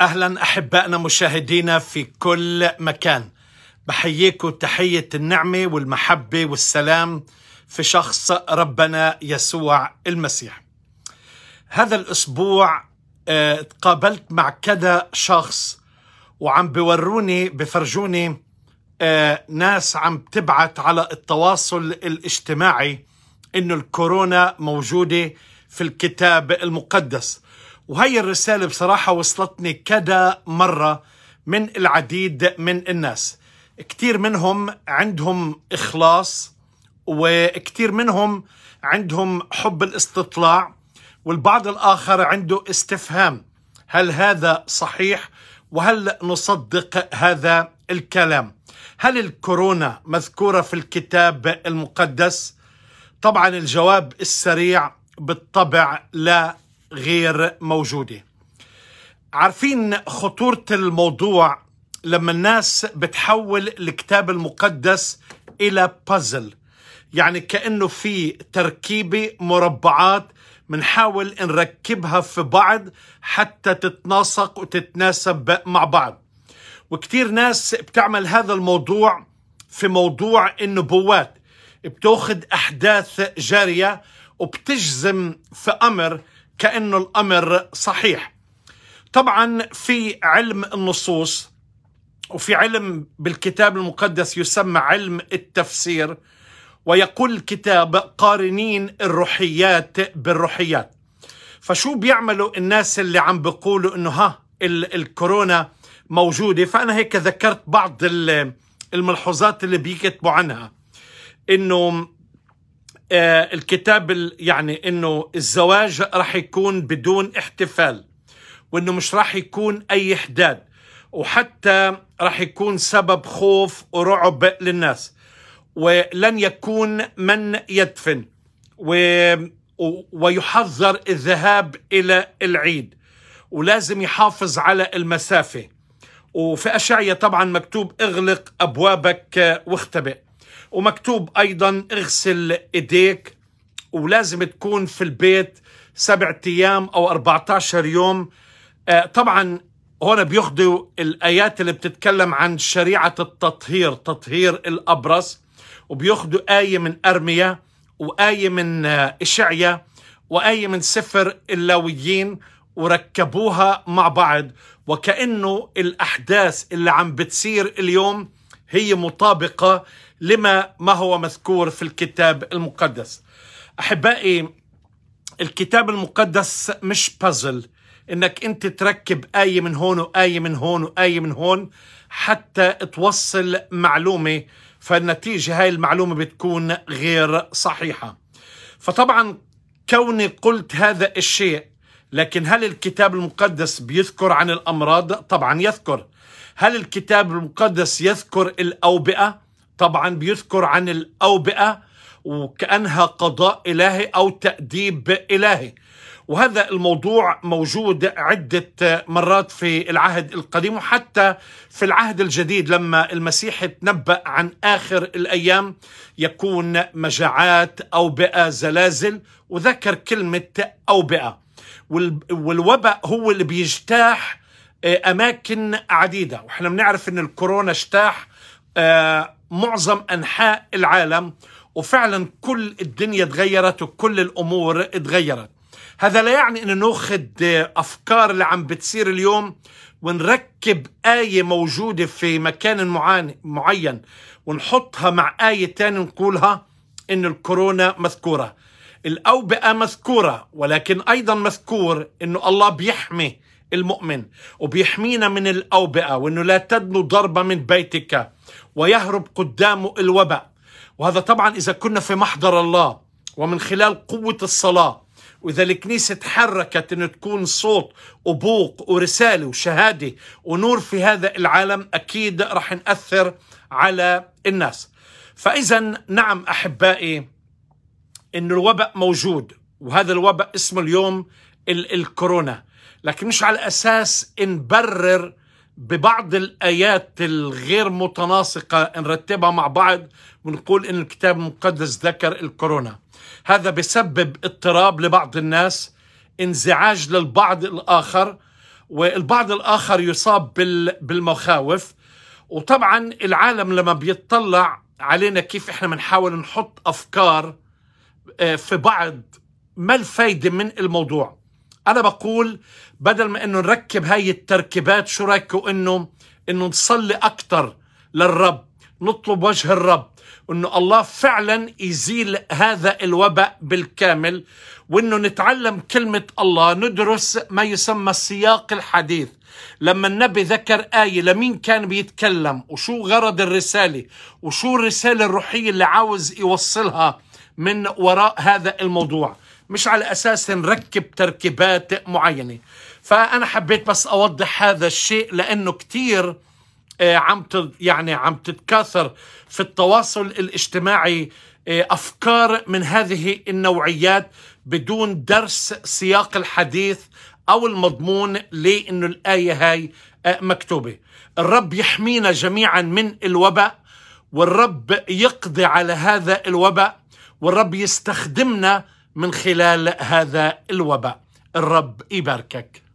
اهلا احبائنا مشاهدينا في كل مكان بحييكم تحيه النعمه والمحبه والسلام في شخص ربنا يسوع المسيح هذا الاسبوع آه، تقابلت مع كذا شخص وعم بوروني بفرجوني آه، ناس عم تبعت على التواصل الاجتماعي انه الكورونا موجوده في الكتاب المقدس وهي الرسالة بصراحة وصلتني كذا مرة من العديد من الناس كتير منهم عندهم إخلاص وكتير منهم عندهم حب الاستطلاع والبعض الآخر عنده استفهام هل هذا صحيح وهل نصدق هذا الكلام هل الكورونا مذكورة في الكتاب المقدس؟ طبعا الجواب السريع بالطبع لا غير موجوده عارفين خطوره الموضوع لما الناس بتحول الكتاب المقدس الى بازل يعني كانه في تركيبه مربعات بنحاول نركبها في بعض حتى تتناسق وتتناسب مع بعض وكتير ناس بتعمل هذا الموضوع في موضوع النبوات بتاخذ احداث جاريه وبتجزم في امر كأنه الأمر صحيح طبعا في علم النصوص وفي علم بالكتاب المقدس يسمى علم التفسير ويقول الكتاب قارنين الروحيات بالروحيات فشو بيعملوا الناس اللي عم بيقولوا انه ها الكورونا موجوده فانا هيك ذكرت بعض الملحوظات اللي بيكتبوا عنها انه آه، الكتاب يعني انه الزواج راح يكون بدون احتفال وانه مش راح يكون اي احداد وحتى راح يكون سبب خوف ورعب للناس ولن يكون من يدفن و... ويحذر الذهاب الى العيد ولازم يحافظ على المسافه وفي اشعيا طبعا مكتوب اغلق ابوابك آه، واختبئ ومكتوب أيضا اغسل إيديك ولازم تكون في البيت سبعة أيام أو 14 يوم آه، طبعا هنا بيخضوا الآيات اللي بتتكلم عن شريعة التطهير تطهير الأبرص وبيخضوا آية من أرميا وآية من آه، إشعيا وآية من سفر اللاويين وركبوها مع بعض وكأنه الأحداث اللي عم بتصير اليوم هي مطابقة لما ما هو مذكور في الكتاب المقدس أحبائي الكتاب المقدس مش بازل انك انت تركب آية من هون وآية من هون وآية من هون حتى توصل معلومة فالنتيجة هاي المعلومة بتكون غير صحيحة فطبعا كوني قلت هذا الشيء لكن هل الكتاب المقدس بيذكر عن الأمراض؟ طبعا يذكر هل الكتاب المقدس يذكر الأوبئة؟ طبعا بيذكر عن الأوبئة وكأنها قضاء إلهي أو تأديب إلهي وهذا الموضوع موجود عدة مرات في العهد القديم وحتى في العهد الجديد لما المسيح تنبأ عن آخر الأيام يكون مجاعات أوبئة زلازل وذكر كلمة أوبئة والوباء هو اللي بيجتاح آه، أماكن عديدة وإحنا بنعرف أن الكورونا اجتاح آه، معظم أنحاء العالم وفعلا كل الدنيا اتغيرت وكل الأمور اتغيرت هذا لا يعني أن ناخذ آه، أفكار اللي عم بتصير اليوم ونركب آية موجودة في مكان معين ونحطها مع آية تانية نقولها أن الكورونا مذكورة الأوبئة مذكورة ولكن أيضا مذكور أنه الله بيحمي المؤمن وبيحمينا من الأوبئة وأنه لا تدنو ضربة من بيتك ويهرب قدامه الوباء وهذا طبعا إذا كنا في محضر الله ومن خلال قوة الصلاة وإذا الكنيسة تحركت أن تكون صوت وبوق ورسالة وشهادة ونور في هذا العالم أكيد رح نأثر على الناس فإذا نعم أحبائي أن الوباء موجود وهذا الوباء اسمه اليوم ال- الكورونا لكن مش على أساس نبرر ببعض الآيات الغير متناسقة نرتبها مع بعض ونقول إن الكتاب المقدس ذكر الكورونا هذا بسبب اضطراب لبعض الناس انزعاج للبعض الآخر والبعض الآخر يصاب بالمخاوف وطبعا العالم لما بيطلع علينا كيف احنا بنحاول نحط أفكار آه، في بعض ما الفايدة من الموضوع انا بقول بدل ما انه نركب هاي التركيبات شو رايكم انه انه نصلي اكثر للرب نطلب وجه الرب انه الله فعلا يزيل هذا الوباء بالكامل وانه نتعلم كلمه الله ندرس ما يسمى السياق الحديث لما النبي ذكر آية لمين كان بيتكلم وشو غرض الرسالة وشو الرسالة الروحية اللي عاوز يوصلها من وراء هذا الموضوع مش على أساس نركب تركيبات معينة فأنا حبيت بس أوضح هذا الشيء لأنه كتير آه، عم يعني عم تتكاثر في التواصل الاجتماعي آه، أفكار من هذه النوعيات بدون درس سياق الحديث أو المضمون ليه إنه الآية هاي آه، مكتوبة الرب يحمينا جميعا من الوباء والرب يقضي على هذا الوباء والرب يستخدمنا من خلال هذا الوباء الرب يباركك